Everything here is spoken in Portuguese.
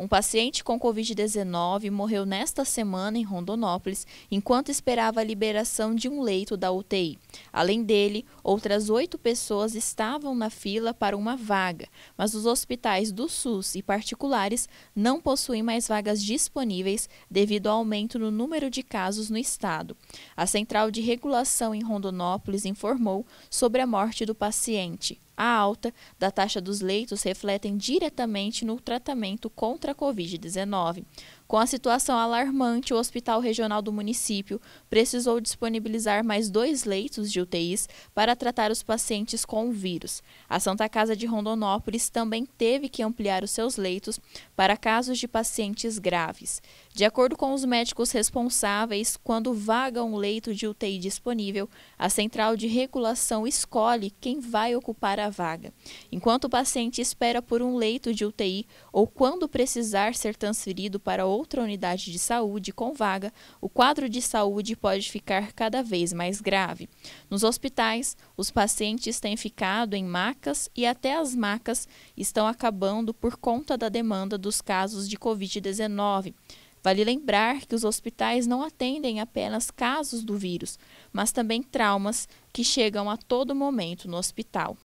Um paciente com Covid-19 morreu nesta semana em Rondonópolis, enquanto esperava a liberação de um leito da UTI. Além dele, outras oito pessoas estavam na fila para uma vaga, mas os hospitais do SUS e particulares não possuem mais vagas disponíveis devido ao aumento no número de casos no estado. A Central de Regulação em Rondonópolis informou sobre a morte do paciente. A alta da taxa dos leitos refletem diretamente no tratamento contra a Covid-19. Com a situação alarmante, o Hospital Regional do município precisou disponibilizar mais dois leitos de UTIs para tratar os pacientes com o vírus. A Santa Casa de Rondonópolis também teve que ampliar os seus leitos para casos de pacientes graves. De acordo com os médicos responsáveis, quando vaga um leito de UTI disponível, a central de regulação escolhe quem vai ocupar a vaga, enquanto o paciente espera por um leito de UTI ou quando precisar ser transferido para outra unidade de saúde com vaga, o quadro de saúde pode ficar cada vez mais grave. Nos hospitais, os pacientes têm ficado em macas e até as macas estão acabando por conta da demanda dos casos de Covid-19. Vale lembrar que os hospitais não atendem apenas casos do vírus, mas também traumas que chegam a todo momento no hospital.